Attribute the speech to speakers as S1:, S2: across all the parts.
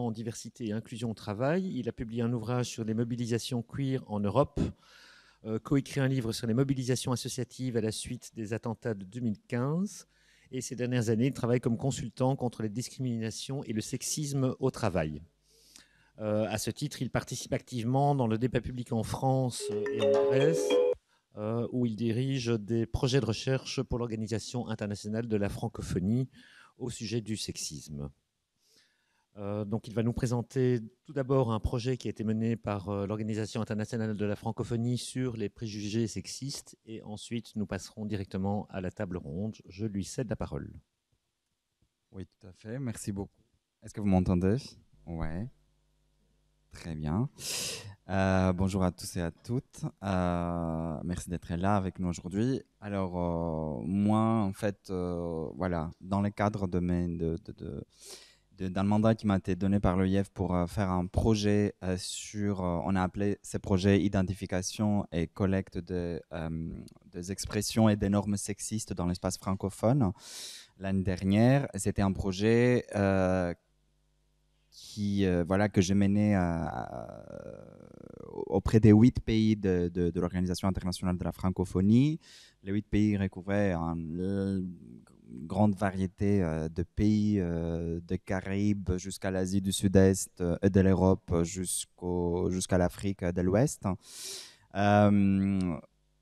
S1: en diversité et inclusion au travail. Il a publié un ouvrage sur les mobilisations queer en Europe, euh, coécrit un livre sur les mobilisations associatives à la suite des attentats de 2015. Et ces dernières années, il travaille comme consultant contre les discriminations et le sexisme au travail. Euh, à ce titre, il participe activement dans le débat public en France et en Grèce, euh, où il dirige des projets de recherche pour l'Organisation internationale de la francophonie au sujet du sexisme. Euh, donc, il va nous présenter tout d'abord un projet qui a été mené par euh, l'Organisation internationale de la francophonie sur les préjugés sexistes. Et ensuite, nous passerons directement à la table ronde. Je lui cède la parole. Oui, tout à fait. Merci beaucoup. Est-ce que vous
S2: m'entendez Oui. Très bien. Euh, bonjour à tous et à toutes. merci d'être là avec nous aujourd'hui. Alors, moi, en fait, voilà, dans le cadre de mes. de de, dans le mandat qui m'a été donné par l'OIF e pour euh, faire un projet euh, sur, euh, on a appelé ce projet identification et collecte de, des expressions et des normes sexistes dans l'espace francophone l'année dernière. C'était un projet qui, voilà, que j'ai mené auprès des huit pays de, de l'Organisation internationale de la francophonie. Les huit pays recouvraient un grande variété euh, de pays, euh, des Caraïbes jusqu'à l'Asie du Sud-Est euh, et de l'Europe jusqu'à l'Afrique de l'Ouest.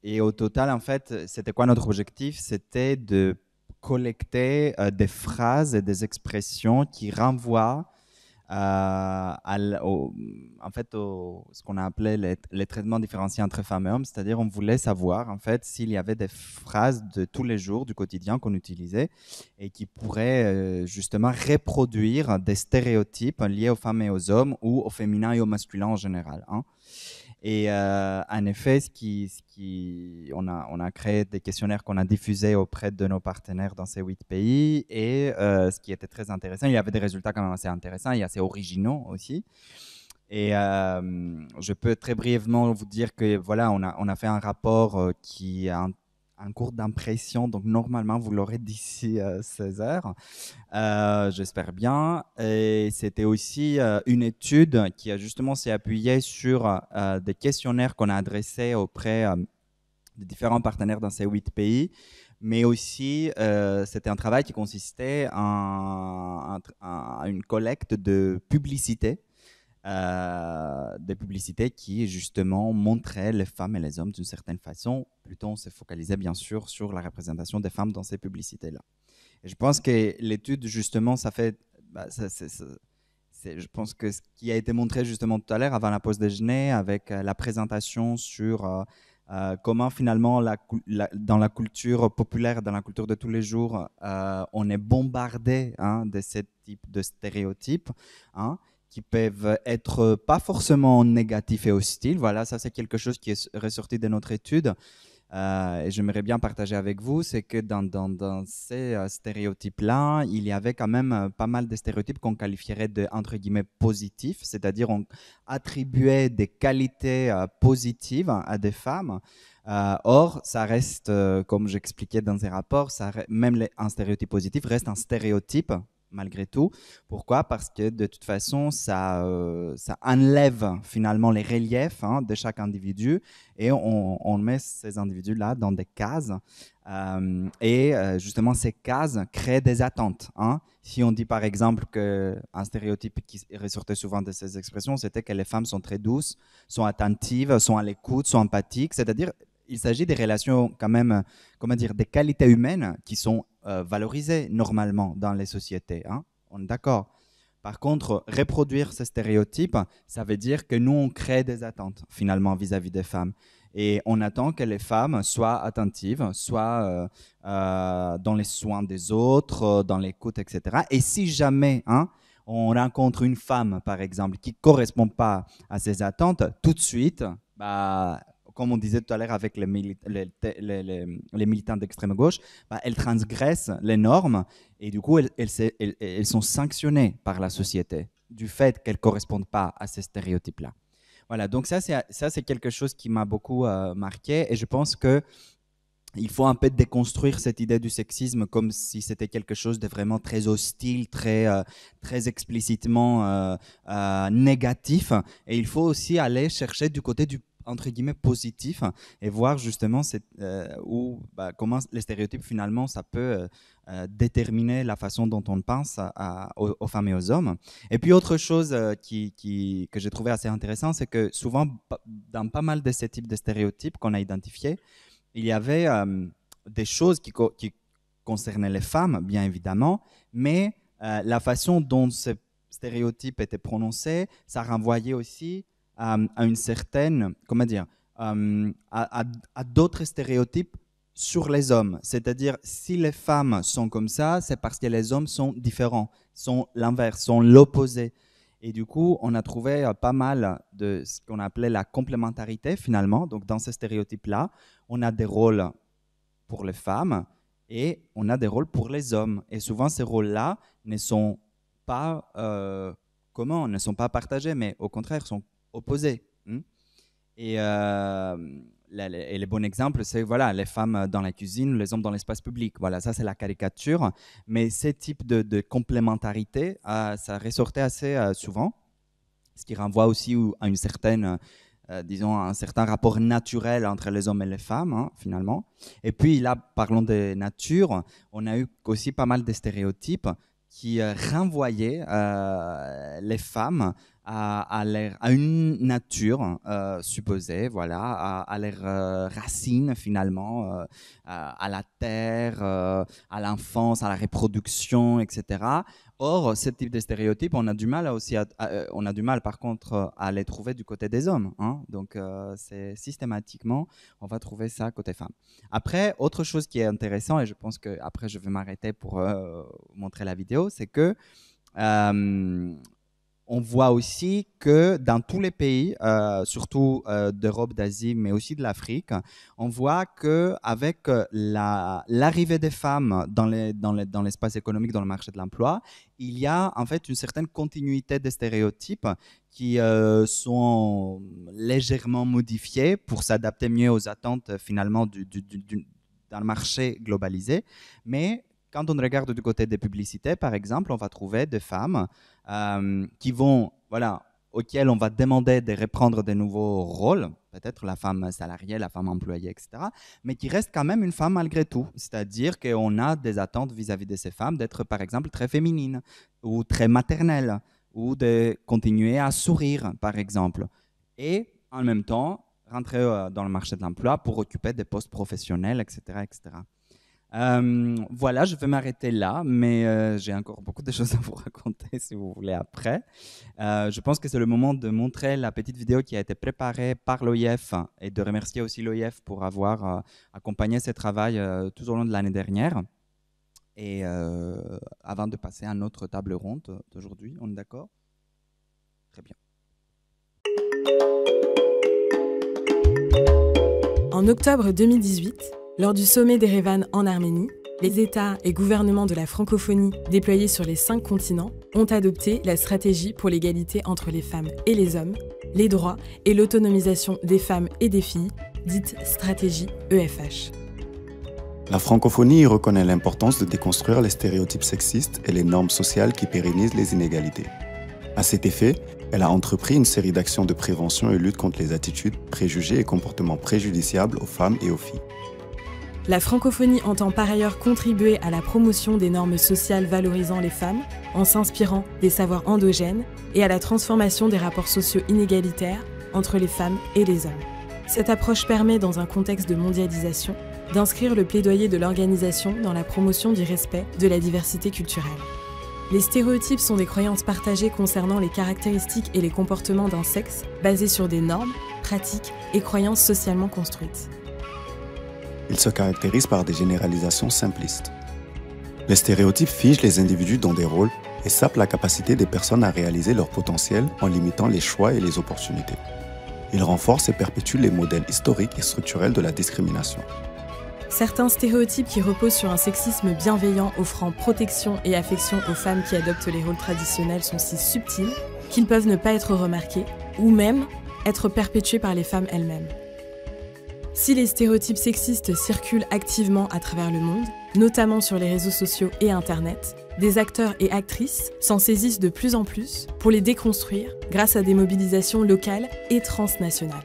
S2: et au total, en fait, c'était quoi notre objectif C'était de collecter des phrases et des expressions qui renvoient euh, à, en fait, ce qu'on a appelé les, traitements différenciés entre femmes et hommes, c'est-à-dire on voulait savoir en fait s'il y avait des phrases de tous les jours du quotidien qu'on utilisait et qui pourraient euh, justement reproduire des stéréotypes liés aux femmes et aux hommes ou au féminin et au masculin en général. Hein. Et euh, en effet, ce qui, qui, on, a, on a créé des questionnaires qu'on a diffusés auprès de nos partenaires dans ces huit pays. Et euh, ce qui était très intéressant, il y avait des résultats quand même assez intéressants et assez originaux aussi. Et euh, je peux très brièvement vous dire que voilà, on a, on a fait un rapport qui a un cours d'impression, donc normalement vous l'aurez d'ici 16 euh, heures, euh, j'espère bien. Et c'était aussi euh, une étude qui a justement s'est appuyée sur des questionnaires qu'on a adressés auprès de différents partenaires dans ces huit pays. Mais aussi, c'était un travail qui consistait à, une collecte de publicités euh, des publicités qui justement montraient les femmes et les hommes d'une certaine façon. Plutôt, on se focalisait bien sûr sur la représentation des femmes dans ces publicités-là. je pense que l'étude, justement, ça fait. Bah, je pense que ce qui a été montré justement tout à l'heure avant la pause déjeuner, avec euh, la présentation sur euh, comment finalement dans la culture populaire, dans la culture de tous les jours, on est bombardé hein, de ce type de stéréotypes. Hein, qui peuvent être pas forcément négatifs et hostiles. Voilà, ça c'est quelque chose qui est ressorti de notre étude. Euh, et j'aimerais bien partager avec vous, c'est que dans, ces euh, stéréotypes-là, il y avait quand même euh, pas mal de stéréotypes qu'on qualifierait de entre guillemets positifs, c'est-à-dire on attribuait des qualités positives à des femmes. or, ça reste, comme j'expliquais dans ces rapports, ça, même les, un stéréotype positif reste un stéréotype malgré tout. Pourquoi Parce que de toute façon, ça, euh, ça enlève hein, finalement les reliefs hein, de chaque individu et on, met ces individus-là dans des cases. Euh, et euh, justement, ces cases créent des attentes. Hein. Si on dit par exemple qu'un stéréotype qui ressortait souvent de ces expressions, c'était que les femmes sont très douces, sont attentives, sont à l'écoute, sont empathiques, c'est-à-dire il s'agit des relations quand même, comment dire, des qualités humaines qui sont euh, valoriser normalement dans les sociétés. Hein on est d'accord. Par contre, reproduire ces stéréotypes, ça veut dire que nous, on crée des attentes finalement vis-à-vis des femmes. Et on attend que les femmes soient attentives, soient euh, euh, dans les soins des autres, dans l'écoute, etc. Et si jamais hein, on rencontre une femme, par exemple, qui ne correspond pas à ces attentes, tout de suite, bah, comme on disait tout à l'heure avec les, les, militants d'extrême gauche, bah, elles transgressent les normes et du coup, elles, elles, sont sanctionnées par la société du fait qu'elles ne correspondent pas à ces stéréotypes-là. Voilà, donc ça, c'est quelque chose qui m'a beaucoup euh, marqué et je pense que il faut un peu déconstruire cette idée du sexisme comme si c'était quelque chose de vraiment très hostile, très, euh, très explicitement euh, négatif. Et il faut aussi aller chercher du côté du entre guillemets positif et voir justement euh, où, bah, comment les stéréotypes finalement ça peut euh, euh, déterminer la façon dont on pense aux, femmes et aux hommes. Et puis autre chose qui, que j'ai trouvé assez intéressant, c'est que souvent dans pas mal de ces types de stéréotypes qu'on a identifiés, il y avait des choses qui, qui, concernaient les femmes, bien évidemment, mais la façon dont ces stéréotypes étaient prononcés, ça renvoyait aussi euh, à, une certaine, comment dire, euh, à, d'autres stéréotypes sur les hommes. C'est-à-dire, si les femmes sont comme ça, c'est parce que les hommes sont différents, sont l'inverse, sont l'opposé. Et du coup, on a trouvé euh, pas mal de ce qu'on appelait la complémentarité finalement. Donc, dans ces stéréotypes là on a des rôles pour les femmes et on a des rôles pour les hommes. Et souvent, ces rôles-là ne sont pas, comment, ne sont pas partagés, mais au contraire, sont opposés. Hmm? et, euh, les bons le bon exemple, c'est voilà, les femmes dans la cuisine, les hommes dans l'espace public. Voilà, ça c'est la caricature. Mais ce type de, complémentarité, euh, ça ressortait assez euh, souvent, ce qui renvoie aussi à une certaine disons, un certain rapport naturel entre les hommes et les femmes, hein, finalement. Et puis là, parlons de nature, on a eu aussi pas mal de stéréotypes qui renvoyaient les femmes à, une nature euh, supposée, voilà, euh, euh, à, leurs racines finalement, à, la terre, à l'enfance, à la reproduction, etc. Or, ce type de stéréotypes, on a du mal aussi, on a du mal par contre à les trouver du côté des hommes. Hein. Donc, c'est systématiquement, on va trouver ça côté femmes. Après, autre chose qui est intéressant, et je pense que après je vais m'arrêter pour montrer la vidéo, c'est que on voit aussi que dans tous les pays, euh, surtout euh, d'Europe, d'Asie, mais aussi de l'Afrique, on voit que avec euh, l'arrivée des femmes dans l'espace les, dans économique, dans le marché de l'emploi, il y a en fait une certaine continuité des stéréotypes qui sont légèrement modifiés pour s'adapter mieux aux attentes finalement du, du, d'un marché globalisé, mais quand on regarde du côté des publicités, par exemple, on va trouver des femmes euh, qui vont, voilà, auxquels on va demander de reprendre des nouveaux rôles, peut-être la femme salariée, la femme employée, etc., mais qui reste quand même une femme malgré tout. C'est-à-dire qu'on a des attentes vis-à-vis de ces femmes d'être, par exemple, très féminine, ou très maternelle, ou de continuer à sourire, par exemple. Et en même temps, rentrer euh, dans le marché de l'emploi pour occuper des postes professionnels, etc. etc. Euh, voilà, je vais m'arrêter là, mais euh, j'ai encore beaucoup de choses à vous raconter si vous voulez après. Euh, je pense que c'est le moment de montrer la petite vidéo qui a été préparée par l'OIF et de remercier aussi l'OIF pour avoir accompagné ce travail tout au long de l'année dernière. Et avant de passer à notre table ronde d'aujourd'hui, on est d'accord Très bien.
S3: En octobre 2018, lors du sommet d'Erevan en Arménie, les États et gouvernements de la francophonie déployés sur les cinq continents ont adopté la stratégie pour l'égalité entre les femmes et les hommes, les droits et l'autonomisation des femmes et des filles, dite stratégie EFH.
S4: La francophonie reconnaît l'importance de déconstruire les stéréotypes sexistes et les normes sociales qui pérennisent les inégalités. À cet effet, elle a entrepris une série d'actions de prévention et lutte contre les attitudes, préjugés et comportements préjudiciables aux femmes et aux filles.
S3: La francophonie entend par ailleurs contribuer à la promotion des normes sociales valorisant les femmes, en s'inspirant des savoirs endogènes et à la transformation des rapports sociaux inégalitaires entre les femmes et les hommes. Cette approche permet, dans un contexte de mondialisation, d'inscrire le plaidoyer de l'organisation dans la promotion du respect de la diversité culturelle. Les stéréotypes sont des croyances partagées concernant les caractéristiques et les comportements d'un sexe, basées sur des normes, pratiques et croyances socialement construites
S4: il se caractérise par des généralisations simplistes. Les stéréotypes figent les individus dans des rôles et sapent la capacité des personnes à réaliser leur potentiel en limitant les choix et les opportunités. Ils renforcent et perpétuent les modèles historiques et structurels de la discrimination.
S3: Certains stéréotypes qui reposent sur un sexisme bienveillant offrant protection et affection aux femmes qui adoptent les rôles traditionnels sont si subtils qu'ils peuvent ne pas être remarqués ou même être perpétués par les femmes elles-mêmes. Si les stéréotypes sexistes circulent activement à travers le monde, notamment sur les réseaux sociaux et Internet, des acteurs et actrices s'en saisissent de plus en plus pour les déconstruire grâce à des mobilisations locales et transnationales.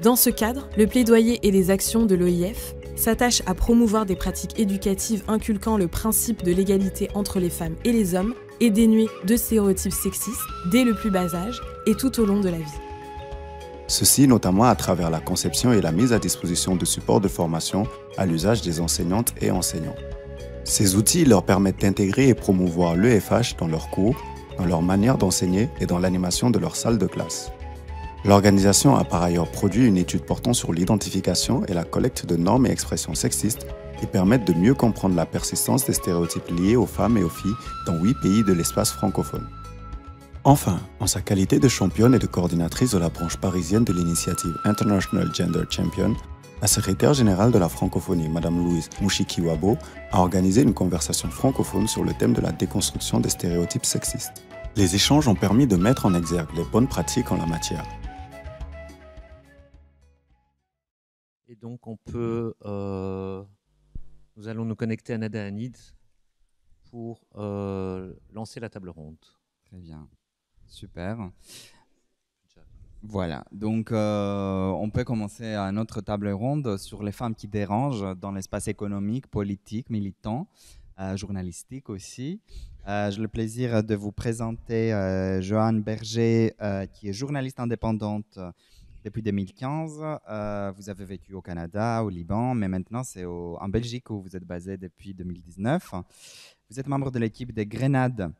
S3: Dans ce cadre, le plaidoyer et les actions de l'OIF s'attachent à promouvoir des pratiques éducatives inculquant le principe de l'égalité entre les femmes et les hommes et dénuées de stéréotypes sexistes dès le plus bas âge et tout au long de la vie.
S4: Ceci notamment à travers la conception et la mise à disposition de supports de formation à l'usage des enseignantes et enseignants. Ces outils leur permettent d'intégrer et promouvoir l'EFH dans leurs cours, dans leur manière d'enseigner et dans l'animation de leur salle de classe. L'organisation a par ailleurs produit une étude portant sur l'identification et la collecte de normes et expressions sexistes qui permettent de mieux comprendre la persistance des stéréotypes liés aux femmes et aux filles dans huit pays de l'espace francophone. Enfin, en sa qualité de championne et de coordinatrice de la branche parisienne de l'initiative International Gender Champion, la secrétaire générale de la francophonie, Mme Louise Mushikiwabo, a organisé une conversation francophone sur le thème de la déconstruction des stéréotypes sexistes. Les échanges ont permis de mettre en exergue les bonnes pratiques en la matière.
S1: Et donc, on peut. Euh, nous allons nous connecter à Nada Anid pour euh, lancer la table ronde. Très bien. Super.
S2: Voilà, donc euh, on peut commencer à notre table ronde sur les femmes qui dérangent dans l'espace économique, politique, militant, euh, journalistique aussi. Euh, j'ai le plaisir de vous présenter Joanne Berger, qui est journaliste indépendante depuis 2015. vous avez vécu au Canada, au Liban, mais maintenant c'est en Belgique où vous êtes basée depuis 2019. Vous êtes membre de l'équipe des Grenades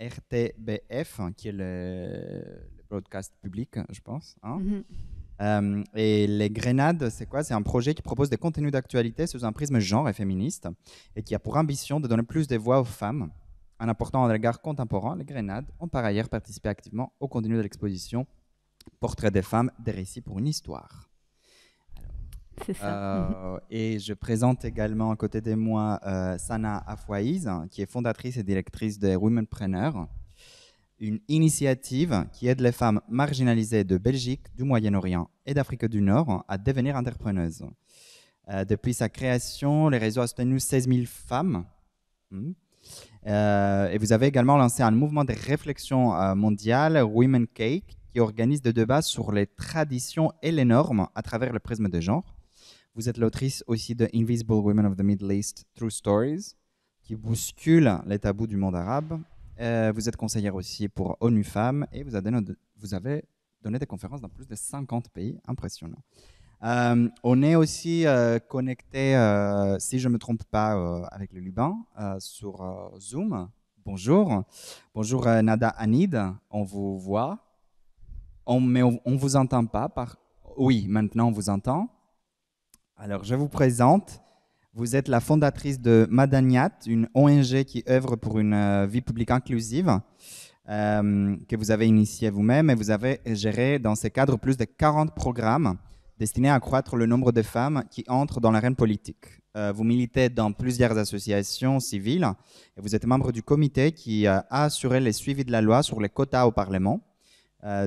S2: RTBF, hein, qui est le, broadcast public, je pense. Hein. Mhm. Euh, et les Grenades, c'est quoi C'est un projet qui propose des contenus d'actualité sous un prisme genre et féministe et qui a pour ambition de donner plus de voix aux femmes. En apportant un regard contemporain, les Grenades ont par ailleurs participé activement au contenu de l'exposition Portrait des femmes, des récits pour une histoire.
S1: Euh,
S2: et je présente également à côté de moi euh, Sana Afouaïz, qui est fondatrice et directrice de Womenpreneur, une initiative qui aide les femmes marginalisées de Belgique, du Moyen-Orient et d'Afrique du Nord à devenir entrepreneuses. Euh, depuis sa création, le réseau a soutenu 16 000 femmes. Hmm. et vous avez également lancé un mouvement de réflexion mondiale, Women Cake, qui organise des débats sur les traditions et les normes à travers le prisme de genre vous êtes l'autrice aussi de Invisible Women of the Middle East, True Stories, qui bouscule les tabous du monde arabe. Euh, vous êtes conseillère aussi pour ONU Femmes et vous avez, vous avez donné des conférences dans plus de 50 pays. Impressionnant. Euh, on est aussi euh, connecté, si je ne me trompe pas, avec le Liban sur Zoom. Bonjour. Bonjour Nada Anid. On vous voit. On, mais on, vous entend pas. Par... Oui, maintenant on vous entend. Alors, je vous présente. Vous êtes la fondatrice de Madaniat, une ONG qui œuvre pour une euh, vie publique inclusive, euh, que vous avez initiée vous-même et vous avez géré dans ce cadre plus de 40 programmes destinés à accroître le nombre de femmes qui entrent dans l'arène politique. Euh, vous militez dans plusieurs associations civiles et vous êtes membre du comité qui a assuré les suivis de la loi sur les quotas au Parlement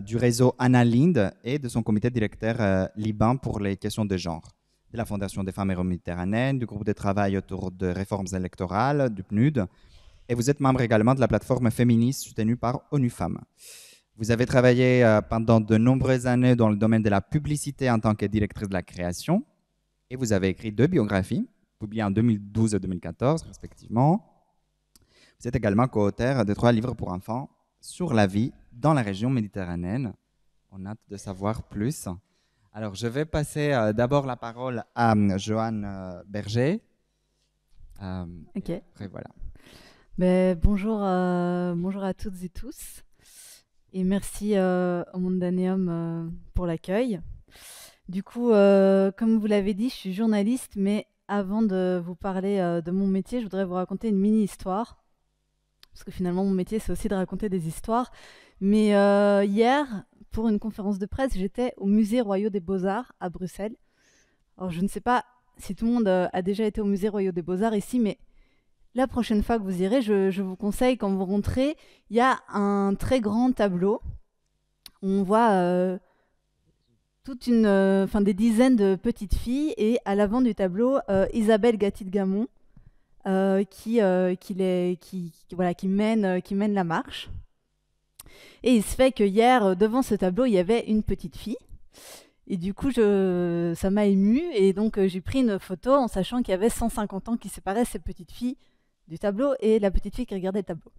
S2: du réseau Annalinde et de son comité directeur Liban pour les questions de genre de la Fondation des femmes héros méditerranéennes du groupe de travail autour de réformes électorales, du PNUD, et vous êtes membre également de la plateforme féministe soutenue par ONU Femmes. Vous avez travaillé euh, pendant de nombreuses années dans le domaine de la publicité en tant que directrice de la création, et vous avez écrit deux biographies, publiées en 2012 et 2014 respectivement. Vous êtes également co-auteur de trois livres pour enfants sur la vie dans la région méditerranéenne. On a hâte de savoir plus. Alors, je vais passer euh, d'abord la parole à euh, Joanne euh, Berger. ok. voilà.
S5: Mais ben, bonjour, bonjour à toutes et tous. Et merci au Monde pour l'accueil. Du coup, comme vous l'avez dit, je suis journaliste, mais avant de vous parler de mon métier, je voudrais vous raconter une mini-histoire parce que finalement mon métier c'est aussi de raconter des histoires. Mais hier, pour une conférence de presse, j'étais au musée Royal des Beaux-Arts à Bruxelles. Alors je ne sais pas si tout le monde euh, a déjà été au musée Royal des Beaux-Arts ici, mais la prochaine fois que vous irez, je, vous conseille, quand vous rentrez, il y a un très grand tableau. On voit euh, toute une, euh, des dizaines de petites filles et à l'avant du tableau, Isabelle Gatti de Gamon qui, qui, voilà, qui, mène, qui mène la marche. Et il se fait que hier, euh, devant ce tableau, il y avait une petite fille. Et du coup, ça m'a ému. Et donc, euh, j'ai pris une photo en sachant qu'il y avait 150 ans qui séparaient cette petite fille du tableau et la petite fille qui regardait le tableau.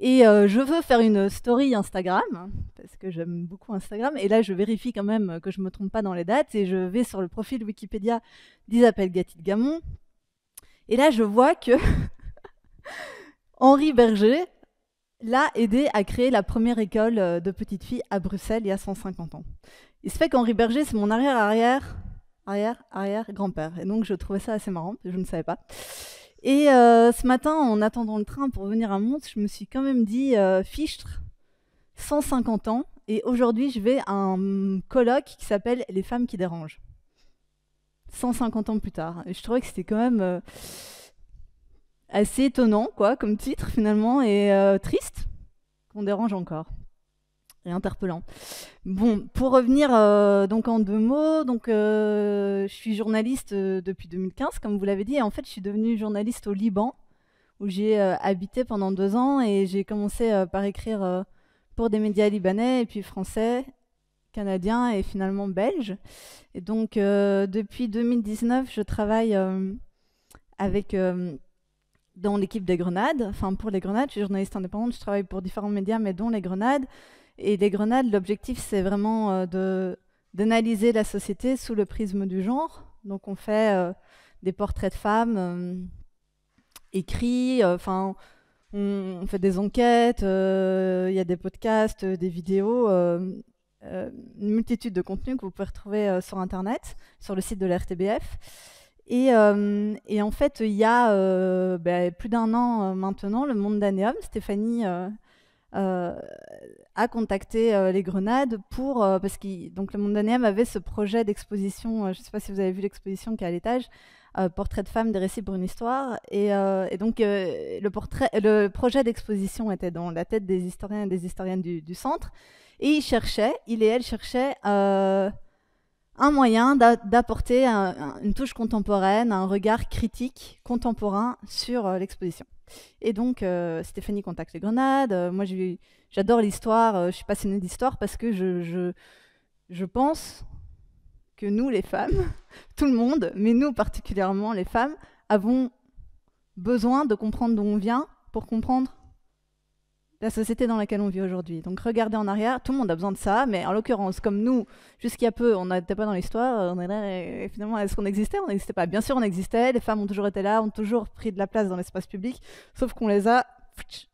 S5: Et euh, je veux faire une story Instagram, hein, parce que j'aime beaucoup Instagram. Et là, je vérifie quand même que je ne me trompe pas dans les dates. Et je vais sur le profil Wikipédia d'Isabelle Gatti-Gamon. Et là, je vois que Henri Berger l'a aidé à créer la première école euh, de petites filles à Bruxelles il y a 150 ans. Il se fait qu'Henri Berger, c'est mon arrière-arrière, arrière-arrière-grand-père. Et donc je trouvais ça assez marrant, je ne savais pas. Et euh, ce matin, en attendant le train pour venir à Mons, je me suis quand même dit, euh, fichtre, 150 ans, et aujourd'hui je vais à un colloque qui s'appelle Les femmes qui dérangent. 150 ans plus tard. Et je trouvais que c'était quand même assez étonnant, quoi, comme titre finalement, et euh, triste, qu'on dérange encore. Et interpellant. Bon, pour revenir euh, donc en deux mots, donc euh, je suis journaliste depuis 2015, comme vous l'avez dit, et en fait je suis devenue journaliste au Liban, où j'ai habité pendant deux ans, et j'ai commencé par écrire pour des médias libanais, et puis français, canadien, et finalement belge. Et donc depuis 2019, je travaille avec dans l'équipe des Grenades, enfin pour les Grenades, je suis journaliste indépendante, je travaille pour différents médias, mais dont les Grenades. Et les Grenades, l'objectif, c'est vraiment euh, d'analyser la société sous le prisme du genre. Donc on fait euh, des portraits de femmes euh, écrits, enfin on, on, fait des enquêtes, il y a des podcasts, des vidéos. une multitude de contenus que vous pouvez retrouver sur Internet, sur le site de l'RTBF. Euh, et, en fait, il y a euh, ben, plus d'un an euh, maintenant, le monde Stéphanie a contacté les Grenades pour. parce que le monde avait ce projet d'exposition, je ne sais pas si vous avez vu l'exposition qui est à l'étage, Portrait de femme, des récits pour une histoire. Et, donc, le, projet d'exposition était dans la tête des historiens et des historiennes du, du centre. Et ils cherchaient, il et elle cherchaient un moyen d'apporter une touche contemporaine, un regard critique contemporain sur euh, l'exposition. Et donc, euh, Stéphanie contacte les Grenades. Euh, moi, j'adore l'histoire. je suis passionnée d'histoire parce que je, je, pense que nous, les femmes, tout le monde, mais nous particulièrement les femmes, avons besoin de comprendre d'où on vient pour comprendre la société dans laquelle on vit aujourd'hui. Donc regardez en arrière, tout le monde a besoin de ça, mais en l'occurrence, comme nous, jusqu'à peu, on n'était pas dans l'histoire, on est finalement, est-ce qu'on existait On n'existait pas. Bien sûr, on existait, les femmes ont toujours été là, ont toujours pris de la place dans l'espace public, sauf qu'on les a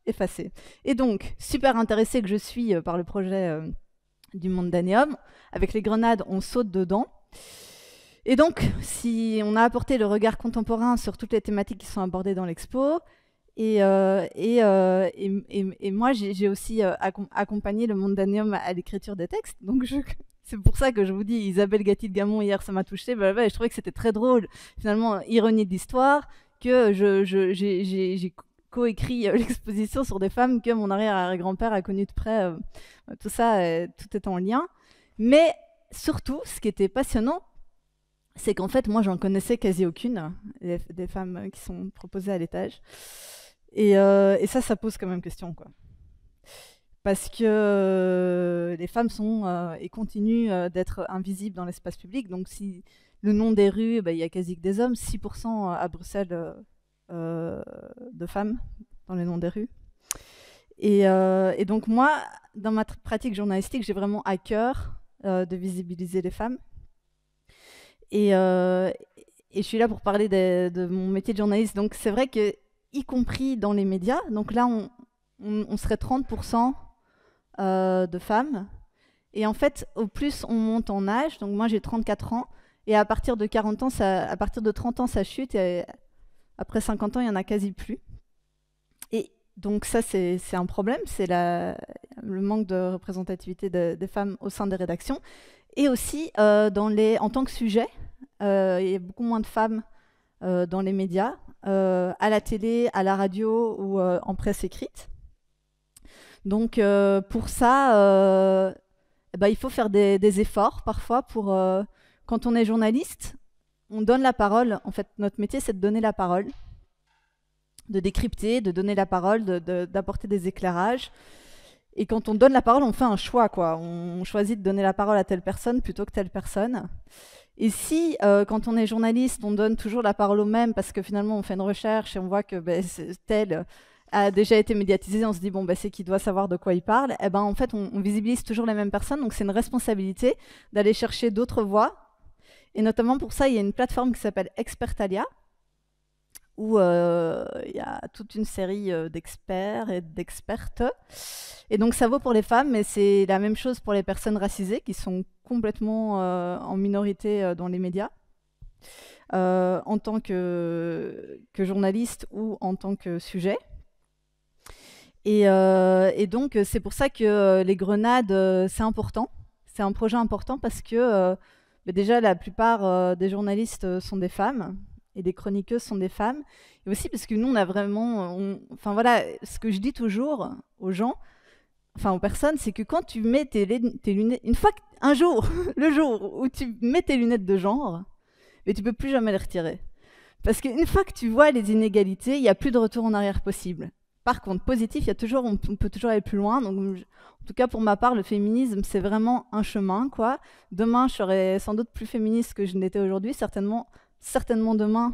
S5: effacées. Et donc, super intéressée que je suis euh, par le projet euh, du monde d'anium avec les grenades, on saute dedans. Et donc, si on a apporté le regard contemporain sur toutes les thématiques qui sont abordées dans l'expo, et, euh, et, euh, et, moi, j'ai aussi euh, accompagné le monde à l'écriture des textes. Donc, c'est pour ça que je vous dis, Isabelle Gatti de Gamon, hier, ça m'a touchée. Bah, bah, je trouvais que c'était très drôle, finalement, ironie de l'histoire, que j'ai je, j'ai coécrit l'exposition sur des femmes que mon arrière-grand-père a connues de près. tout ça, tout est en lien. Mais surtout, ce qui était passionnant, c'est qu'en fait, moi, j'en connaissais quasi aucune, des femmes qui sont proposées à l'étage. Euh, et, ça, ça pose quand même question, quoi. Parce que euh, les femmes sont euh, et continuent d'être invisibles dans l'espace public. Donc, si le nom des rues, bah, il n'y a quasi que des hommes, 6% à Bruxelles de femmes dans les noms des rues. Et, donc, moi, dans ma pratique journalistique, j'ai vraiment à cœur de visibiliser les femmes. Et, je suis là pour parler de mon métier de journaliste. Donc, c'est vrai que y compris dans les médias. Donc là, on, serait 30% euh, de femmes. Et en fait, au plus on monte en âge, donc moi j'ai 34 ans, et à partir de 40 ans, ça, à partir de 30 ans, ça chute, et après 50 ans, il n'y en a quasi plus. Et donc ça, c'est un problème, c'est le manque de représentativité des femmes au sein des rédactions. Et aussi, euh, dans les, en tant que sujet, euh, il y a beaucoup moins de femmes dans les médias. Euh, à la télé, à la radio ou euh, en presse écrite. Donc euh, pour ça, eh ben, il faut faire des, efforts parfois pour quand on est journaliste, on donne la parole. En fait, notre métier, c'est de donner la parole, de décrypter, de donner la parole, d'apporter des éclairages. Et quand on donne la parole, on fait un choix, quoi. On choisit de donner la parole à telle personne plutôt que telle personne. Et si, euh, quand on est journaliste, on donne toujours la parole au même parce que finalement on fait une recherche et on voit que ben, tel euh, a déjà été médiatisé, on se dit bon ben, c'est qui doit savoir de quoi il parle. Et eh ben en fait on, on visibilise toujours les mêmes personnes, donc c'est une responsabilité d'aller chercher d'autres voix. Et notamment pour ça, il y a une plateforme qui s'appelle Expertalia, où euh, il y a toute une série euh, d'experts et d'expertes. Et donc ça vaut pour les femmes, mais c'est la même chose pour les personnes racisées qui sont complètement euh, en minorité dans les médias. en tant que, que, ou en tant que sujet. et donc c'est pour ça que les grenades, c'est important. C'est un projet important parce que bah, déjà la plupart des journalistes sont des femmes, et des chroniqueuses sont des femmes. Et aussi parce que nous, on a vraiment... Euh, enfin voilà, ce que je dis toujours aux gens, enfin aux personnes, c'est que quand tu mets tes, lunettes... Une fois qu'un jour, le jour où tu mets tes lunettes de genre, mais tu peux plus jamais les retirer. Parce qu'une fois que tu vois les inégalités, il n'y a plus de retour en arrière possible. Par contre, positif, il y a toujours, on, peut toujours aller plus loin. Donc, en tout cas, pour ma part, le féminisme, c'est vraiment un chemin, quoi. Demain, je serai sans doute plus féministe que je n'étais aujourd'hui, certainement certainement demain,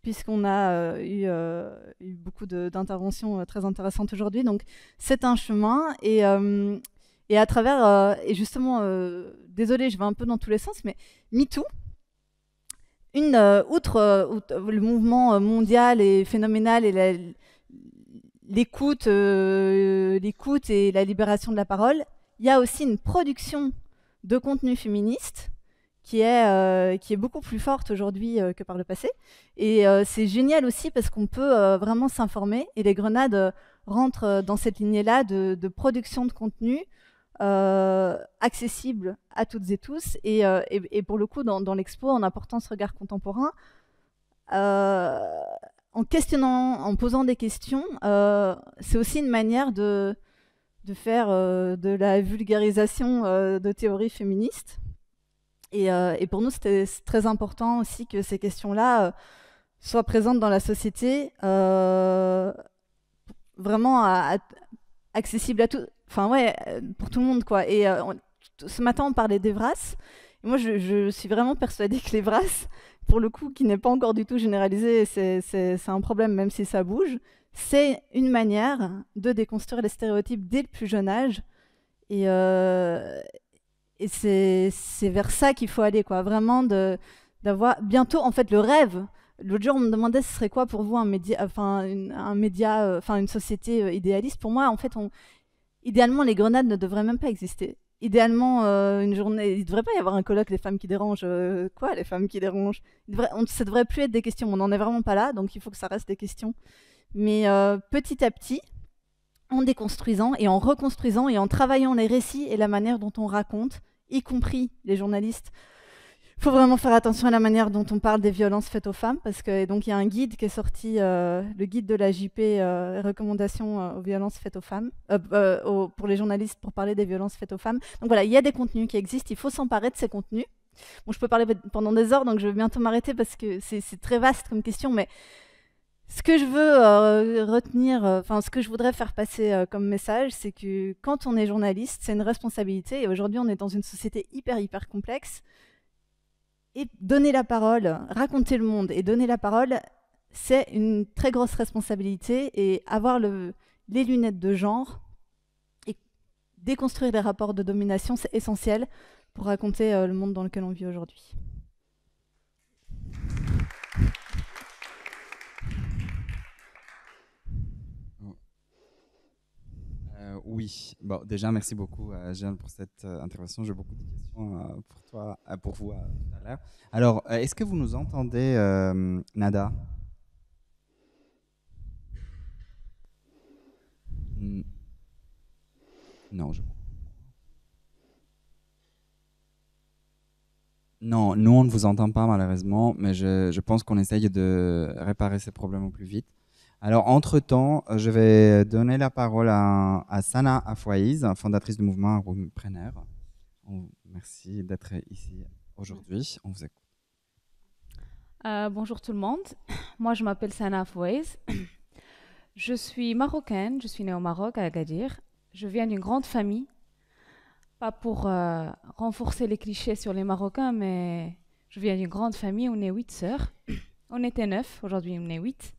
S5: puisqu'on a euh, euh, eu, beaucoup d'interventions euh, très intéressantes aujourd'hui. Donc c'est un chemin et, et à travers, et justement, désolé, je vais un peu dans tous les sens, mais MeToo, une, outre, le mouvement mondial et phénoménal et l'écoute, l'écoute et la libération de la parole, il y a aussi une production de contenu féministe qui est, euh, qui est beaucoup plus forte aujourd'hui euh, que par le passé. Et euh, c'est génial aussi parce qu'on peut vraiment s'informer et les grenades rentrent dans cette lignée-là de, production de contenu accessible à toutes et tous. Et, et, pour le coup, dans, dans l'expo, en apportant ce regard contemporain, en questionnant, en posant des questions, c'est aussi une manière de, de faire de la vulgarisation de théories féministes. Euh, et, pour nous, c'était très important aussi que ces questions-là euh, soient présentes dans la société, euh, vraiment accessibles à tout, enfin ouais, pour tout le monde quoi. Et ce matin, on parlait des brasses. moi, je, suis vraiment persuadée que les brasses, pour le coup, qui n'est pas encore du tout généralisé, c'est un problème même si ça bouge. C'est une manière de déconstruire les stéréotypes dès le plus jeune âge et, et c'est vers ça qu'il faut aller, quoi. Vraiment de d'avoir bientôt en fait le rêve. L'autre jour, on me demandait ce serait quoi pour vous un média, enfin une, un média, euh, enfin une société euh, idéaliste. Pour moi, en fait, on, idéalement, les grenades ne devraient même pas exister. Idéalement, euh, une journée, il ne devrait pas y avoir un colloque les femmes qui dérangent. quoi, les femmes qui dérangent ne devrait plus être des questions. On n'en est vraiment pas là, donc il faut que ça reste des questions. Mais petit à petit, en déconstruisant et en reconstruisant et en travaillant les récits et la manière dont on raconte, y compris les journalistes. Il faut vraiment faire attention à la manière dont on parle des violences faites aux femmes, parce que donc il y a un guide qui est sorti, euh, le guide de la JP, euh, recommandation recommandations euh, aux violences faites aux femmes, pour les journalistes pour parler des violences faites aux femmes. Donc voilà, il y a des contenus qui existent, il faut s'emparer de ces contenus. Bon, je peux parler pendant des heures, donc je vais bientôt m'arrêter parce que c'est très vaste comme question, mais ce que je veux euh, retenir, euh, enfin ce que je voudrais faire passer euh, comme message, c'est que quand on est journaliste, c'est une responsabilité. Et aujourd'hui, on est dans une société hyper hyper complexe. Et donner la parole, raconter le monde et donner la parole, c'est une très grosse responsabilité. Et avoir les lunettes de genre et déconstruire les rapports de domination, c'est essentiel pour raconter le monde dans lequel on vit aujourd'hui.
S2: Euh, oui, bon, déjà, merci beaucoup, euh, Jeanne, pour cette euh, intervention. J'ai beaucoup de questions euh, pour, toi, pour vous tout à l'heure. Alors, est-ce que vous nous entendez, Nada hmm. Non, je... Non, nous, on ne vous entend pas, malheureusement, mais je pense qu'on essaye de réparer ces problèmes au plus vite. Alors, entre-temps, euh, je vais donner la parole à, Sana Afouaïz, fondatrice du mouvement Repreneur. Merci d'être ici aujourd'hui. On vous écoute.
S6: Euh, bonjour tout le monde. Moi, je m'appelle Sana Afouaïz. Je suis marocaine. Je suis née au Maroc, à Agadir. Je viens d'une grande famille. Pas pour euh, renforcer les clichés sur les Marocains, mais je viens d'une grande famille. On est huit sœurs. On était neuf. Aujourd'hui, on est huit.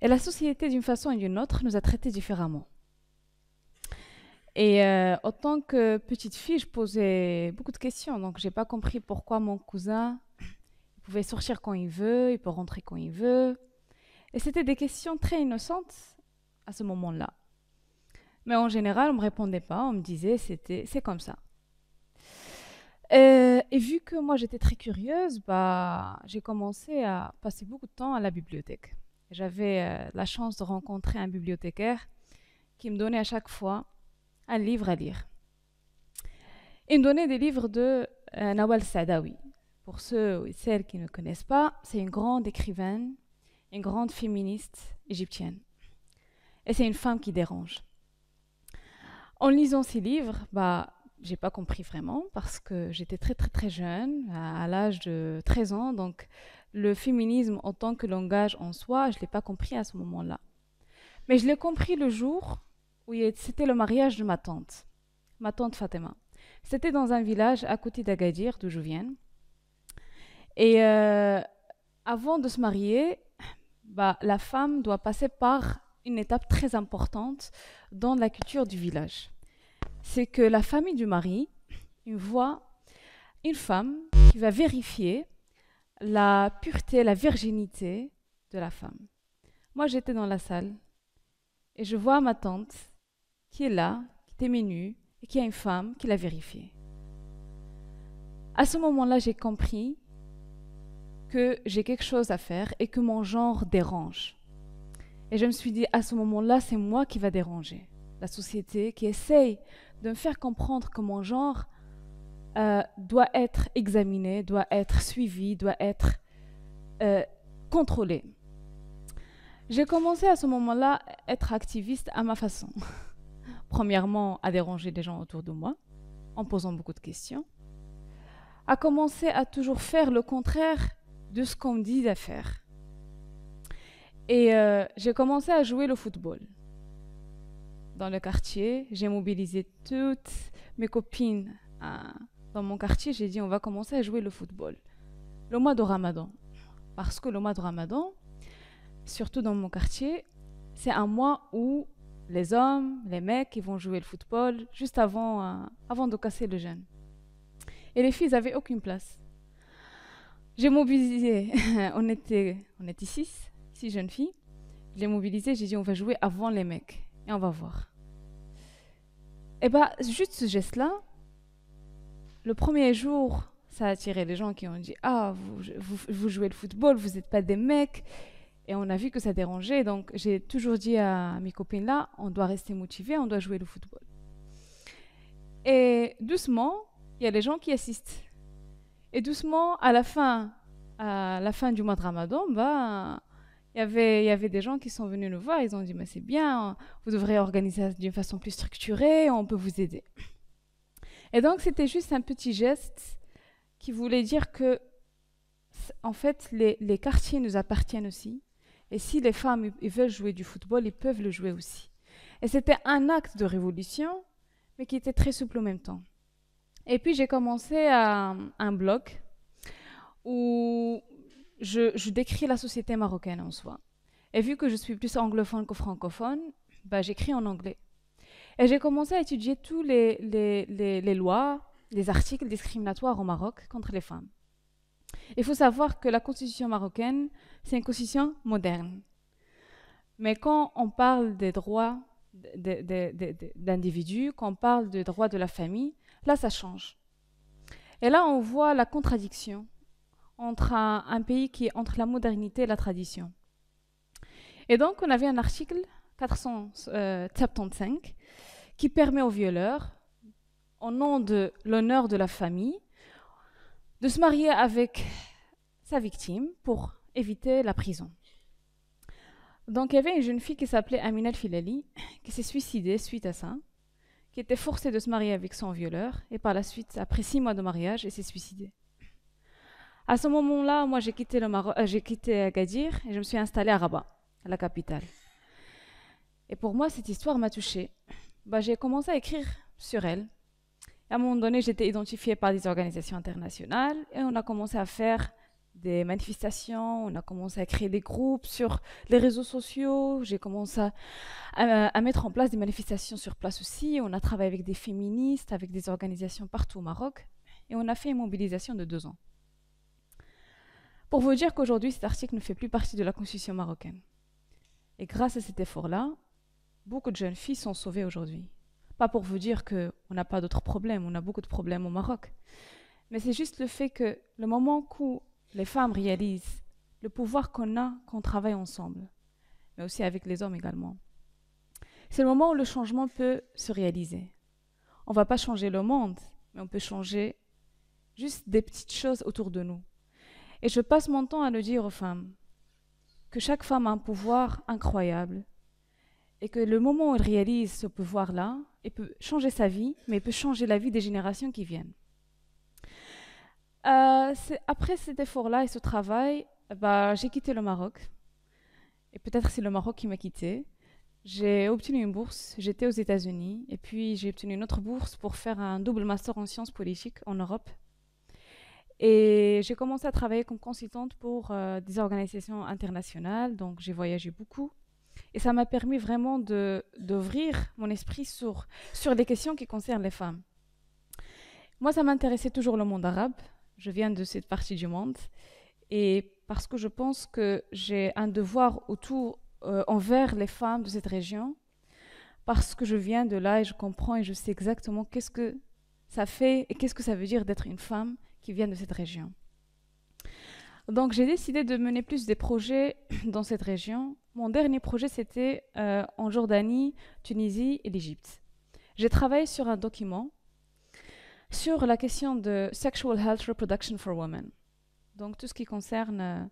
S6: Et la société, d'une façon ou d'une autre, nous a traités différemment. Et euh, en tant que petite fille, je posais beaucoup de questions. Donc, je n'ai pas compris pourquoi mon cousin pouvait sortir quand il veut, il peut rentrer quand il veut. Et c'était des questions très innocentes à ce moment-là. Mais en général, on me répondait pas. On me disait, c'était, c'est comme ça. Euh, et vu que moi j'étais très curieuse, bah, j'ai commencé à passer beaucoup de temps à la bibliothèque. J'avais euh, la chance de rencontrer un bibliothécaire qui me donnait à chaque fois un livre à lire. Il me donnait des livres de euh, Nawal Sadawi. Pour ceux et celles qui ne connaissent pas, c'est une grande écrivaine, une grande féministe égyptienne. Et c'est une femme qui dérange. En lisant ces livres, bah, j'ai pas compris vraiment parce que j'étais très très très jeune, à, à l'âge de 13 ans, donc le féminisme en tant que langage en soi, je ne l'ai pas compris à ce moment-là. Mais je l'ai compris le jour où c'était le mariage de ma tante, ma tante Fatima. C'était dans un village à côté d'Agadir, d'où je viens. Et euh, avant de se marier, bah, la femme doit passer par une étape très importante dans la culture du village. C'est que la famille du mari voit une femme qui va vérifier la pureté, la virginité de la femme. Moi, j'étais dans la salle et je vois ma tante qui est là, qui était menue et qui a une femme qui l'a vérifiée. À ce moment-là, j'ai compris que j'ai quelque chose à faire et que mon genre dérange. Et je me suis dit, à ce moment-là, c'est moi qui va déranger. La société qui essaye de me faire comprendre que mon genre euh, doit être examiné, doit être suivi, doit être euh, contrôlé. J'ai commencé à ce moment-là à être activiste à ma façon. Premièrement, à déranger les gens autour de moi en posant beaucoup de questions. À commencer à toujours faire le contraire de ce qu'on me dit à faire. Et euh, j'ai commencé à jouer le football. Dans le quartier, j'ai mobilisé toutes mes copines à, hein, dans mon quartier, j'ai dit on va commencer à jouer le football. Le mois de Ramadan. Parce que le mois de Ramadan, surtout dans mon quartier, c'est un mois où les hommes, les mecs, ils vont jouer le football juste avant, euh, avant de casser le jeûne. Et les filles n'avaient aucune place. J'ai mobilisé, on était, on était six, six jeunes filles. j'ai mobilisé, j'ai dit on va jouer avant les mecs et on va voir. Et eh bien, juste ce geste-là, le premier jour, ça a attiré les gens qui ont dit Ah, vous, jouez le football, vous n'êtes pas des mecs. Et on a vu que ça dérangeait. Donc, j'ai toujours dit à mes copines là On doit rester motivé on doit jouer le football. Et doucement, il y a des gens qui assistent. Et doucement, à la fin, à la fin du mois de Ramadan, bah, il y avait, il y avait des gens qui sont venus nous voir. Ils ont dit, mais c'est bien, vous devrez organiser d'une façon plus structurée, on peut vous aider. Et donc, c'était juste un petit geste qui voulait dire que, en fait, les, quartiers nous appartiennent aussi. Et si les femmes veulent jouer du football, ils peuvent le jouer aussi. Et c'était un acte de révolution, mais qui était très souple en même temps. Et puis j'ai commencé à, un blog où je, décris la société marocaine en soi. Et vu que je suis plus anglophone que francophone, bah, j'écris en anglais. Et j'ai commencé à étudier tous les, les, lois, les articles discriminatoires au Maroc contre les femmes. Il faut savoir que la constitution marocaine, c'est une constitution moderne. Mais quand on parle des droits d'individus, quand on parle des droits de la famille, là, ça change. Et là, on voit la contradiction entre un, un pays qui est entre la modernité et la tradition. Et donc, on avait un article 475, euh, qui permet au violeur, au nom de l'honneur de la famille, de se marier avec sa victime pour éviter la prison. Donc il y avait une jeune fille qui s'appelait Aminel Filali, qui s'est suicidée suite à ça, qui était forcée de se marier avec son violeur, et par la suite, après six mois de mariage, elle s'est suicidée. À ce moment-là, moi j'ai quitté, le euh, j'ai quitté Agadir et je me suis installée à Rabat, à la capitale. Et pour moi, cette histoire m'a touchée. Bah, j'ai commencé à écrire sur elle. à un moment donné, j'étais identifiée par des organisations internationales et on a commencé à faire des manifestations, on a commencé à créer des groupes sur les réseaux sociaux, j'ai commencé à, à, mettre en place des manifestations sur place aussi, on a travaillé avec des féministes, avec des organisations partout au Maroc, et on a fait une mobilisation de deux ans. Pour vous dire qu'aujourd'hui, cet article ne fait plus partie de la Constitution marocaine. Et grâce à cet effort-là, beaucoup de jeunes filles sont sauvées aujourd'hui. Pas pour vous dire qu'on n'a pas d'autres problèmes, on a beaucoup de problèmes au Maroc. Mais c'est juste le fait que le moment où les femmes réalisent le pouvoir qu'on a quand on travaille ensemble, mais aussi avec les hommes également, c'est le moment où le changement peut se réaliser. On ne va pas changer le monde, mais on peut changer juste des petites choses autour de nous. Et je passe mon temps à le dire aux femmes, que chaque femme a un pouvoir incroyable, et que le moment où il réalise ce pouvoir-là, il peut changer sa vie, mais il peut changer la vie des générations qui viennent. Euh, après cet effort-là et ce travail, bah, j'ai quitté le Maroc. Et peut-être c'est le Maroc qui m'a quitté. J'ai obtenu une bourse, j'étais aux États-Unis, et puis j'ai obtenu une autre bourse pour faire un double master en sciences politiques en Europe. Et j'ai commencé à travailler comme consultante pour euh, des organisations internationales, donc j'ai voyagé beaucoup. Et ça m'a permis vraiment d'ouvrir mon esprit sur, sur des questions qui concernent les femmes. Moi, ça m'intéressait toujours le monde arabe. Je viens de cette partie du monde. Et parce que je pense que j'ai un devoir autour, euh, envers les femmes de cette région. Parce que je viens de là et je comprends et je sais exactement qu'est-ce que ça fait et qu'est-ce que ça veut dire d'être une femme qui vient de cette région. Donc j'ai décidé de mener plus des projets dans cette région. Mon dernier projet, c'était euh, en Jordanie, Tunisie et l'Égypte. J'ai travaillé sur un document sur la question de Sexual Health Reproduction for Women. Donc tout ce qui concerne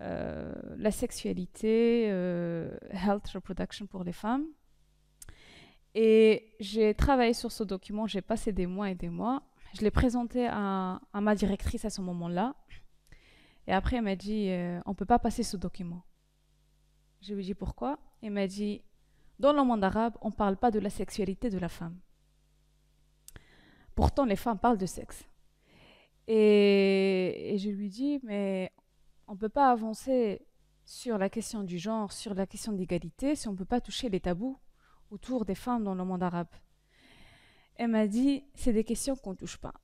S6: euh, la sexualité, euh, Health Reproduction pour les femmes. Et j'ai travaillé sur ce document, j'ai passé des mois et des mois. Je l'ai présenté à ma directrice à ce moment-là, et après, elle m'a dit, euh, on ne peut pas passer ce document. Je lui ai dit pourquoi. Elle m'a dit, dans le monde arabe, on ne parle pas de la sexualité de la femme. Pourtant, les femmes parlent de sexe. Et, je lui dis, mais on ne peut pas avancer sur la question du genre, sur la question d'égalité, si on ne peut pas toucher les tabous autour des femmes dans le monde arabe. Elle m'a dit, c'est des questions qu'on ne touche pas.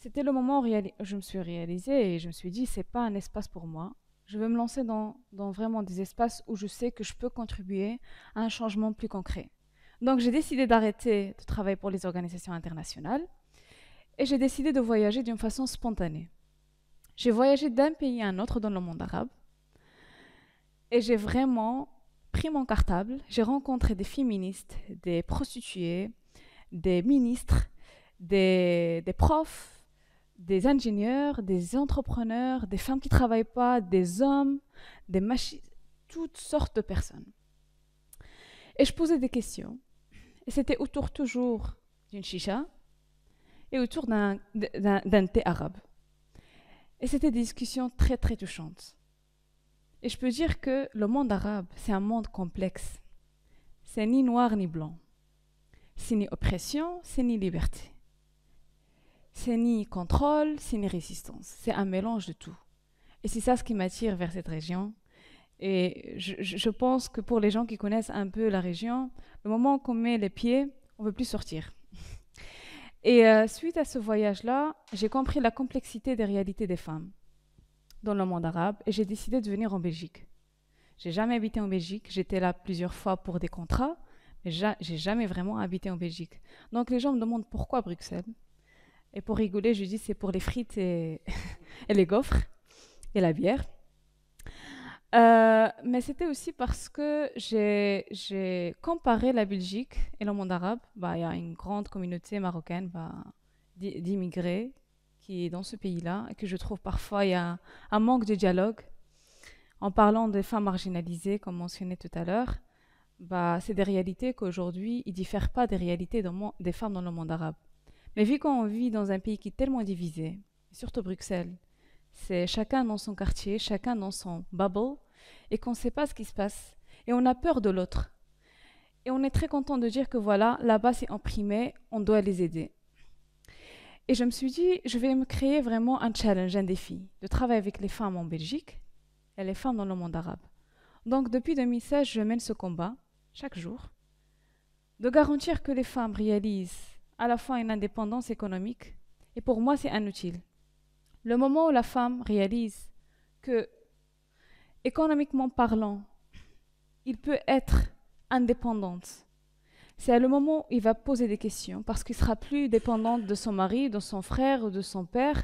S6: C'était le moment où je me suis réalisée et je me suis dit, c'est pas un espace pour moi. Je veux me lancer dans, vraiment des espaces où je sais que je peux contribuer à un changement plus concret. Donc j'ai décidé d'arrêter de travailler pour les organisations internationales et j'ai décidé de voyager d'une façon spontanée. J'ai voyagé d'un pays à un autre dans le monde arabe et j'ai vraiment pris mon cartable, j'ai rencontré des féministes, des prostituées, des ministres, des, des profs, des ingénieurs, des entrepreneurs, des femmes qui travaillent pas, des hommes, des machines, toutes sortes de personnes. Et je posais des questions. Et c'était autour toujours d'une chicha et autour d'un thé arabe. Et c'était des discussions très très touchantes. Et je peux dire que le monde arabe, c'est un monde complexe. C'est ni noir ni blanc. C'est ni oppression, c'est ni liberté. C'est ni contrôle, c'est ni résistance. C'est un mélange de tout. Et c'est ça ce qui m'attire vers cette région. Et je, pense que pour les gens qui connaissent un peu la région, le moment qu'on met les pieds, on veut plus sortir. Et euh, suite à ce voyage-là, j'ai compris la complexité des réalités des femmes dans le monde arabe et j'ai décidé de venir en Belgique. J'ai jamais habité en Belgique, j'étais là plusieurs fois pour des contrats, mais j'ai jamais vraiment habité en Belgique. Donc les gens me demandent pourquoi Bruxelles et pour rigoler, je dis c'est pour les frites et, et, les gaufres et la bière. Euh, mais c'était aussi parce que j'ai comparé la Belgique et le monde arabe. Bah, il y a une grande communauté marocaine bah, d'immigrés qui est dans ce pays-là et que je trouve parfois il y a un manque de dialogue. En parlant des femmes marginalisées, comme mentionné tout à l'heure, bah, c'est des réalités qu'aujourd'hui, ils ne diffèrent pas des réalités des femmes dans le monde arabe. Mais vu qu'on vit dans un pays qui est tellement divisé, surtout Bruxelles, c'est chacun dans son quartier, chacun dans son bubble, et qu'on ne sait pas ce qui se passe, et on a peur de l'autre. Et on est très content de dire que voilà, là-bas c'est imprimé, on doit les aider. Et je me suis dit, je vais me créer vraiment un challenge, un défi, de travailler avec les femmes en Belgique et les femmes dans le monde arabe. Donc depuis 2016, je mène ce combat, chaque jour, de garantir que les femmes réalisent à la fois une indépendance économique, et pour moi c'est inutile. Le moment où la femme réalise que, économiquement parlant, il peut être indépendante, c'est le moment où il va poser des questions, parce qu'il sera plus dépendante de son mari, de son frère ou de son père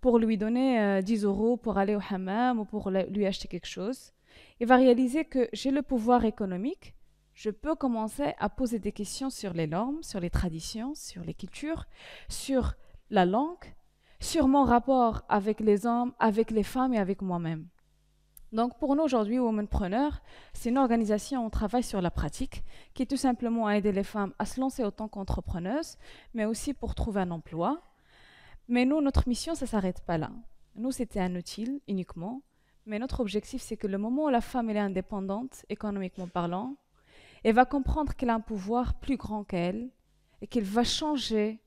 S6: pour lui donner 10 euh, euros pour aller au hammam ou pour lui acheter quelque chose. Il va réaliser que j'ai le pouvoir économique je peux commencer à poser des questions sur les normes, sur les traditions, sur les cultures, sur la langue, sur mon rapport avec les hommes, avec les femmes et avec moi-même. Donc pour nous aujourd'hui, Womenpreneur, c'est une organisation où on travaille sur la pratique, qui est tout simplement à aider les femmes à se lancer autant qu'entrepreneuses, mais aussi pour trouver un emploi. Mais nous, notre mission, ça ne s'arrête pas là. Nous, c'était inutile uniquement, mais notre objectif, c'est que le moment où la femme est indépendante, économiquement parlant, et va comprendre qu'elle a un pouvoir plus grand qu'elle et qu'elle va changer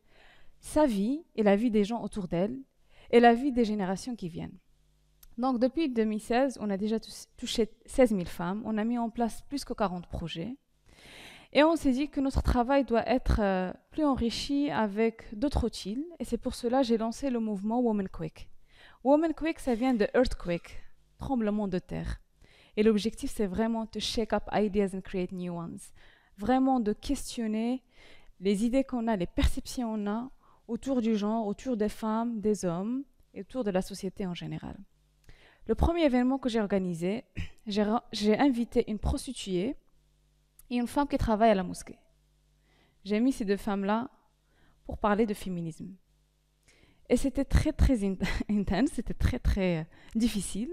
S6: sa vie et la vie des gens autour d'elle et la vie des générations qui viennent. Donc depuis 2016, on a déjà touché 16 000 femmes, on a mis en place plus que 40 projets et on s'est dit que notre travail doit être euh, plus enrichi avec d'autres outils et c'est pour cela que j'ai lancé le mouvement Woman Quick. Woman Quick, ça vient de Earthquake, tremblement de terre. Et l'objectif, c'est vraiment de « shake up ideas and create new ones. Vraiment de questionner les idées qu'on a, les perceptions qu'on a autour du genre, autour des femmes, des hommes et autour de la société en général. Le premier événement que j'ai organisé, j'ai invité une prostituée et une femme qui travaille à la mosquée. J'ai mis ces deux femmes-là pour parler de féminisme. Et c'était très très intense, c'était très très difficile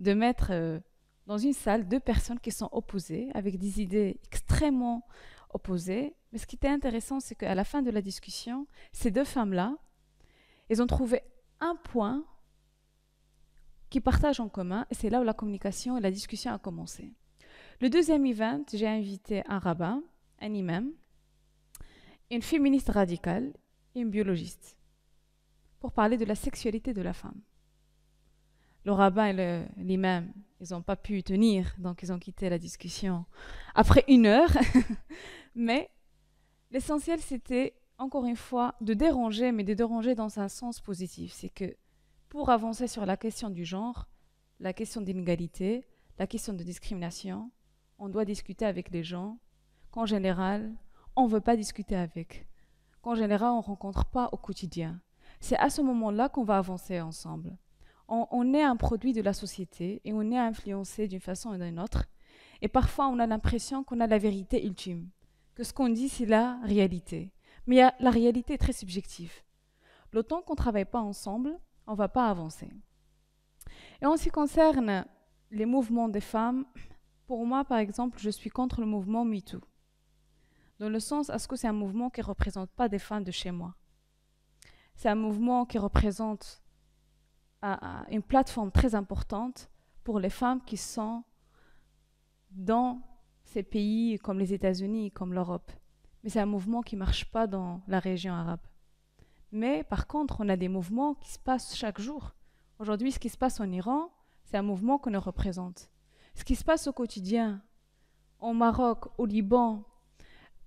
S6: de mettre euh, dans une salle deux personnes qui sont opposées, avec des idées extrêmement opposées. Mais ce qui était intéressant, c'est qu'à la fin de la discussion, ces deux femmes-là, elles ont trouvé un point qui partagent en commun, et c'est là où la communication et la discussion a commencé. Le deuxième event, j'ai invité un rabbin, un imam, une féministe radicale et une biologiste pour parler de la sexualité de la femme. Le rabbin et l'imam ils n'ont pas pu tenir, donc ils ont quitté la discussion après une heure. mais l'essentiel, c'était, encore une fois, de déranger, mais de déranger dans un sens positif. C'est que pour avancer sur la question du genre, la question d'inégalité, la question de discrimination, on doit discuter avec les gens qu'en général, on ne veut pas discuter avec, qu'en général, on ne rencontre pas au quotidien. C'est à ce moment-là qu'on va avancer ensemble on, est un produit de la société et on est influencé d'une façon ou d'une autre. Et parfois, on a l'impression qu'on a la vérité ultime, que ce qu'on dit, c'est la réalité. Mais la réalité est très subjective. Le temps qu'on ne travaille pas ensemble, on ne va pas avancer. Et en ce qui concerne les mouvements des femmes, pour moi, par exemple, je suis contre le mouvement MeToo, dans le sens à ce que c'est un mouvement qui ne représente pas des femmes de chez moi. C'est un mouvement qui représente une plateforme très importante pour les femmes qui sont dans ces pays comme les États-Unis, comme l'Europe. Mais c'est un mouvement qui ne marche pas dans la région arabe. Mais par contre, on a des mouvements qui se passent chaque jour. Aujourd'hui, ce qui se passe en Iran, c'est un mouvement qu'on représente. Ce qui se passe au quotidien, au Maroc, au Liban,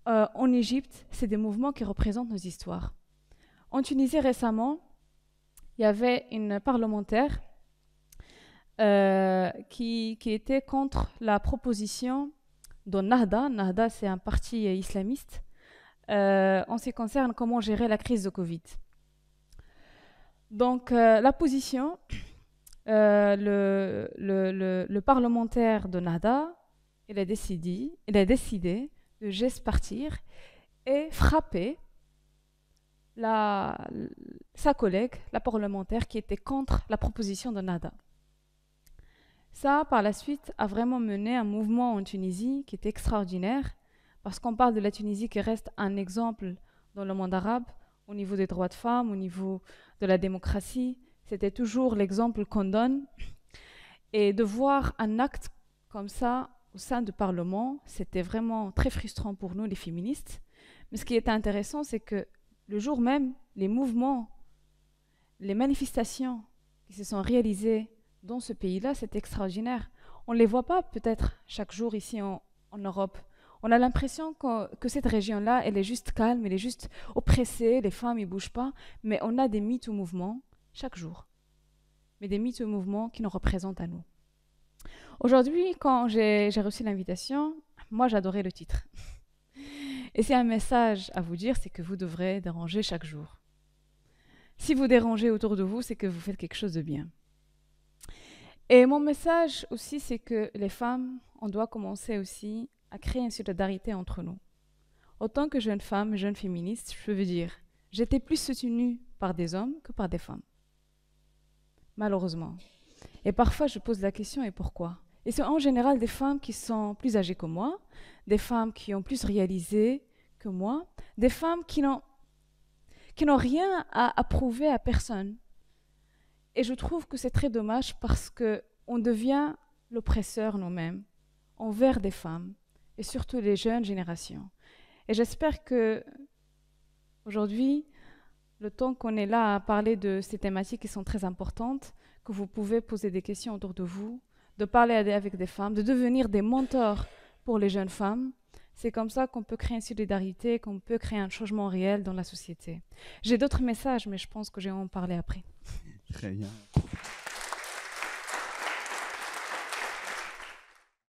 S6: euh, en Égypte, c'est des mouvements qui représentent nos histoires. En Tunisie récemment, il y avait une parlementaire euh, qui, était contre la proposition de Nahda. Nahda, c'est un parti islamiste. Euh, en ce qui concerne comment gérer la crise de Covid. Donc, euh, la position, euh, le, parlementaire de Nada, il a décidé, il a décidé de partir et frapper la, sa collègue, la parlementaire, qui était contre la proposition de Nada. Ça, par la suite, a vraiment mené un mouvement en Tunisie qui est extraordinaire, parce qu'on parle de la Tunisie qui reste un exemple dans le monde arabe, au niveau des droits de femmes, au niveau de la démocratie. C'était toujours l'exemple qu'on donne. Et de voir un acte comme ça au sein du Parlement, c'était vraiment très frustrant pour nous, les féministes. Mais ce qui est intéressant, c'est que le jour même, les mouvements, les manifestations qui se sont réalisées dans ce pays-là, c'est extraordinaire. On ne les voit pas peut-être chaque jour ici en, Europe. On a l'impression que, que, cette région-là, elle est juste calme, elle est juste oppressée, les femmes ne bougent pas, mais on a des mythes ou mouvements chaque jour. Mais des mythes ou mouvements qui nous représentent à nous. Aujourd'hui, quand j'ai reçu l'invitation, moi j'adorais le titre. Et c'est un message à vous dire, c'est que vous devrez déranger chaque jour. Si vous dérangez autour de vous, c'est que vous faites quelque chose de bien. Et mon message aussi, c'est que les femmes, on doit commencer aussi à créer une solidarité entre nous. Autant que jeune femme, jeune féministe, je veux dire, j'étais plus soutenue par des hommes que par des femmes. Malheureusement. Et parfois, je pose la question, et pourquoi Et c'est en général des femmes qui sont plus âgées que moi, des femmes qui ont plus réalisé que moi, des femmes qui n'ont, qui rien à, approuver à personne. Et je trouve que c'est très dommage parce que on devient l'oppresseur nous-mêmes envers des femmes et surtout les jeunes générations. Et j'espère que aujourd'hui, le temps qu'on est là à parler de ces thématiques qui sont très importantes, que vous pouvez poser des questions autour de vous, de parler avec des femmes, de devenir des mentors pour les jeunes femmes, c'est comme ça qu'on peut créer une solidarité, qu'on peut créer un changement réel dans la société. J'ai d'autres messages, mais je pense que j'ai en parler après.
S2: Très